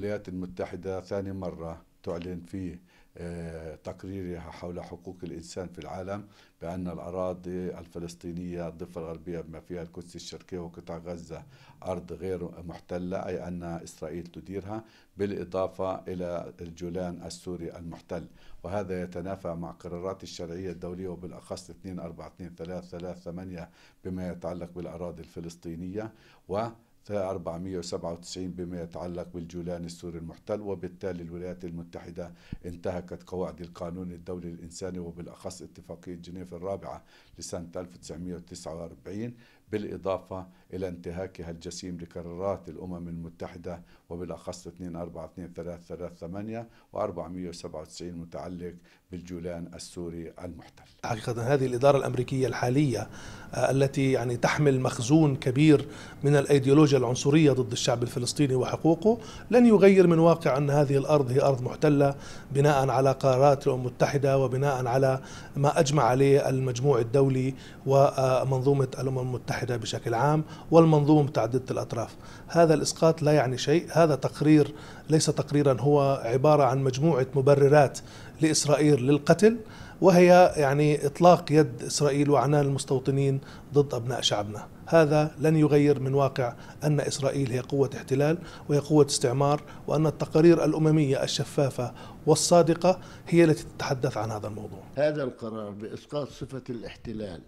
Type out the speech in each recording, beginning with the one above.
الولايات المتحدة ثاني مرة تعلن فيه آه، تقريرها حول حقوق الإنسان في العالم بأن الأراضي الفلسطينية الضفة الغربية بما فيها القدس الشرقية وقطاع غزة أرض غير محتلة أي أن إسرائيل تديرها بالإضافة إلى الجولان السوري المحتل وهذا يتنافى مع قرارات الشرعية الدولية وبالأخص 242338 بما يتعلق بالأراضي الفلسطينية و 497 بما يتعلق بالجولان السوري المحتل وبالتالي الولايات المتحدة انتهكت قواعد القانون الدولي الإنساني وبالأخص اتفاقية جنيف الرابعة لسنة 1949 بالإضافة إلى انتهاكها الجسيم لقرارات الأمم المتحدة وبالأخص 242338 و497 متعلق بالجولان السوري المحتل حقيقة هذه الإدارة الأمريكية الحالية آه، التي يعني تحمل مخزون كبير من الأيديولوجيا العنصرية ضد الشعب الفلسطيني وحقوقه لن يغير من واقع أن هذه الأرض هي أرض محتلة بناء على قرارات الأمم المتحدة وبناء على ما أجمع عليه المجموع الدولي ومنظومة الأمم المتحدة المتحدة بشكل عام والمنظومة متعددة الأطراف هذا الإسقاط لا يعني شيء هذا تقرير ليس تقريرا هو عبارة عن مجموعة مبررات لإسرائيل للقتل وهي يعني إطلاق يد إسرائيل وعنان المستوطنين ضد أبناء شعبنا هذا لن يغير من واقع أن إسرائيل هي قوة احتلال وهي قوة استعمار وأن التقارير الأممية الشفافة والصادقة هي التي تتحدث عن هذا الموضوع هذا القرار بإسقاط صفة الاحتلال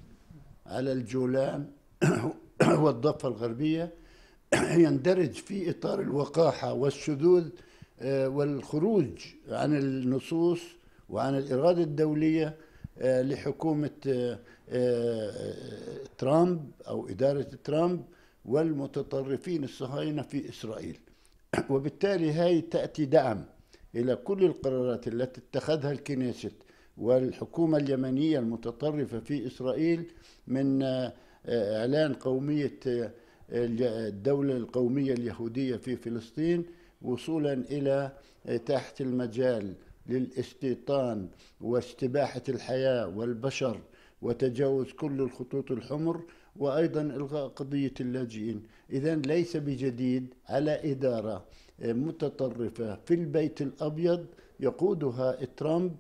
على الجولان والضفة الغربية يندرج في إطار الوقاحة والشذوذ آه، والخروج عن النصوص وعن الإرادة الدولية آه، لحكومة آه، ترامب أو إدارة ترامب والمتطرفين الصهاينة في إسرائيل وبالتالي هاي تأتي دعم إلى كل القرارات التي اتخذها الكنيست والحكومة اليمنية المتطرفة في إسرائيل من إعلان قومية آه، الدولة القومية اليهودية في فلسطين وصولا إلى آه، تحت المجال للاستيطان واستباحة الحياة والبشر وتجاوز كل الخطوط الحمر وأيضا إلغاء قضية اللاجئين إذا ليس بجديد على إدارة آه، متطرفة في البيت الأبيض يقودها ترامب